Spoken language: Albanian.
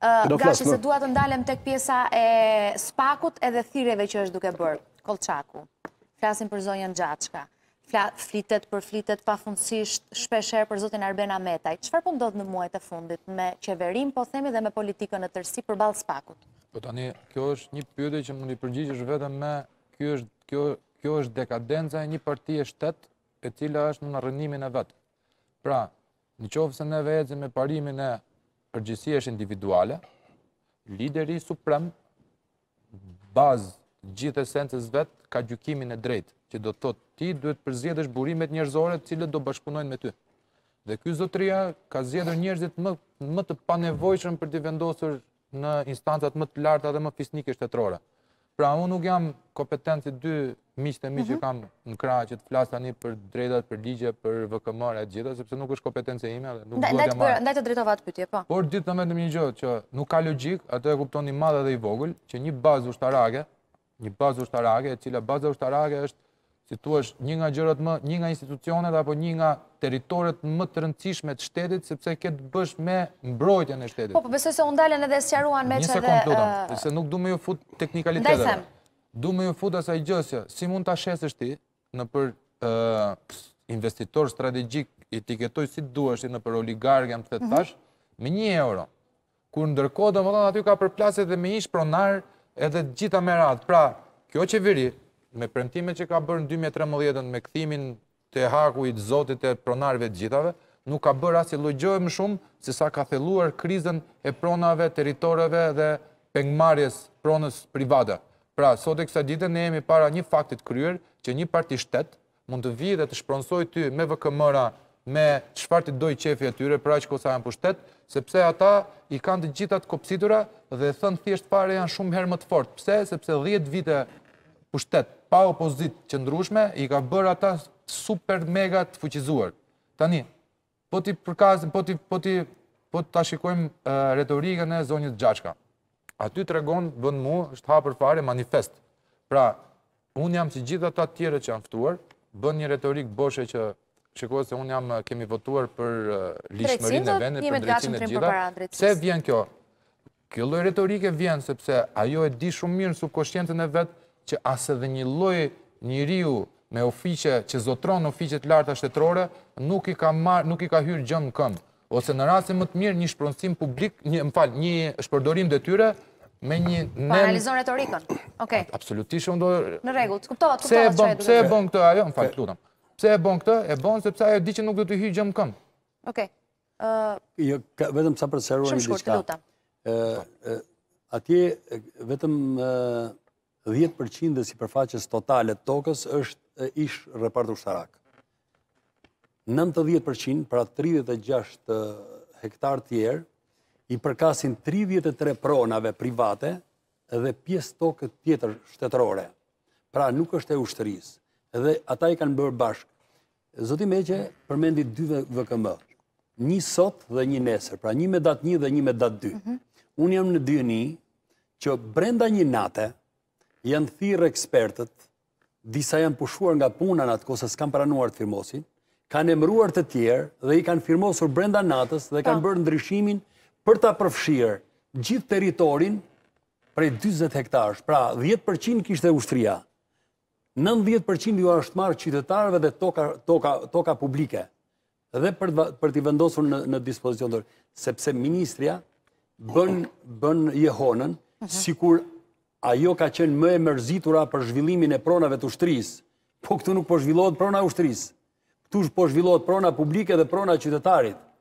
gashë se po. duat të ndalem të këpjesa e spakut edhe thireve që është duke bërë. Kolçaku, flasim për zonjën Gjatshka, flitet për flitet pa fundësisht shpesher për zotin Arbena Metaj. Qëfar për po ndodhë në muajt e fundit me qeverim, po themi dhe me politikën e tërsi për balë spakut? Po tani, kjo është një pjude që më një përgjigjë vetëm me kjo është dekadenza e një parti e shtetë e cila është në në e vetë. Pra, në qofë se ne me parimin e Përgjësia është individuale, lideri suprem, bazë gjithë esences vetë, ka gjukimin e drejtë, që do të thotë ti duhet përzjedhë burimet njërzore cilët do bashkëpunojnë me ty. Dhe kjo zotria ka zjedhër njërzit më, më të panevojshëm për të vendosur në instancat më të larta dhe më fisnike shtetrora. Pra, unë nuk jam kompetenci dy miqë të miqë që mhm. kam në krajë që të flasë tani për drejtat, për ligje, për e gjitha, sepse nuk është kompetenci e ime dhe nuk duhet e Ndaj të drejtova të pytje, po. Por, ditë të me të më një gjithë që nuk ka logik, ato e kuptoni madhe dhe i vogël, që një bazë ushtarake, një bazë ushtarake, cila bazë ushtarake është si tu është një nga gjërat më, një nga institucionet apo një nga territoret më të rëndësishme të shtetit, sepse këtë bësh me mbrojtjen e shtetit. Po, po, besoj se undalen edhe sëqaruan me që edhe... Një sekund, lutam, se nuk du me ju fut teknikalitetet. Dajsem. Du me ju fut asaj gjësja, si mund të shesësh ti në për investitor strategjik, i tiketoj si duash ti në për oligarkja më të të mhm. tash, me një euro, kur ndërkohë domethënë aty ka përplasit dhe me ish pronar edhe gjitha me Pra, kjo qeveri, me premtimet që ka bërë në 2013 me këthimin të haku i të zotit e pronarve të gjithave, nuk ka bërë asë i lojgjohë më shumë se sa ka theluar krizën e pronave, teritoreve dhe pengmarjes pronës private. Pra, sot e kësa dite ne jemi para një faktit kryer që një parti shtetë mund të vijë dhe të shpronsoj ty me vëkëmëra me shpartit doj qefi e tyre, pra që kosa janë pushtet, sepse ata i kanë të gjithat kopsitura dhe thënë thjesht pare janë shumë herë më të fortë. Pse? Sepse 10 vite pushtet pa opozit që ndrushme, i ka bërë ata super mega të fuqizuar. Tani, po ti përkazin, po ti, po ti, po t'a shikojmë retorikën e zonjit Gjashka. Aty të regonë, bën mu, është hapër fare manifest. Pra, unë jam si gjitha ta tjere që janë fëtuar, bën një retorik boshe që shikohet se unë jam kemi votuar për uh, lishmërin e vendit, për drejtsin e gjitha. Se vjen kjo? Kjo lloj retorike vjen sepse ajo e di shumë mirë në subkonshientën e vetë që asë dhe një loj një riu me ofiqe që zotronë ofiqe të larta shtetrore, nuk i ka hyrë gjënë këmë. Ose në rrasin më të mirë një shpronësim publik, një shpërdorim dhe tyre, me një nëmë... Pa analizon retorikën. Absolutisht më dojë... Në regullë, të kuptohet, të kuptohet që e duke. Pse e bon këtë, ajo, pse e bon këtë, e bon sepse ajo di që nuk do të hyrë gjëmë këmë. Ok. Oke. Jo, vetëm sa për të një një një një një një një një 10% e si përfaqës totale të tokës është ishë repartu shtarak. 90% pra 36 hektar tjerë i përkasin 33 pronave private dhe pjesë tokët tjetër shtetërore. Pra nuk është e ushtërisë. Dhe ata i kanë bërë bashkë. Zoti që përmendi dy VKM. Një sot dhe një nesër. Pra një me datë një dhe një me datë dy. Mhm. Unë jam në dy një që brenda një natë, janë thirë ekspertët, disa janë pushuar nga puna në atë kose s'kam pranuar të firmosin, kanë emruar të tjerë dhe i kanë firmosur brenda natës dhe kanë po. bërë ndryshimin për ta përfshirë gjithë teritorin prej 20 hektarës, pra 10% kishtë e ushtria, 90% ju ashtë marë qytetarëve dhe toka publike dhe për t'i vendosur në dispozicion tërë, sepse ministria bën jehonën mhm. si kur ajo ka qenë më e mërzitura për zhvillimin e pronave të ushtrisë, po këtu nuk po zhvillohet prona ushtrisë. Këtu po zhvillohet prona publike dhe prona qytetarit.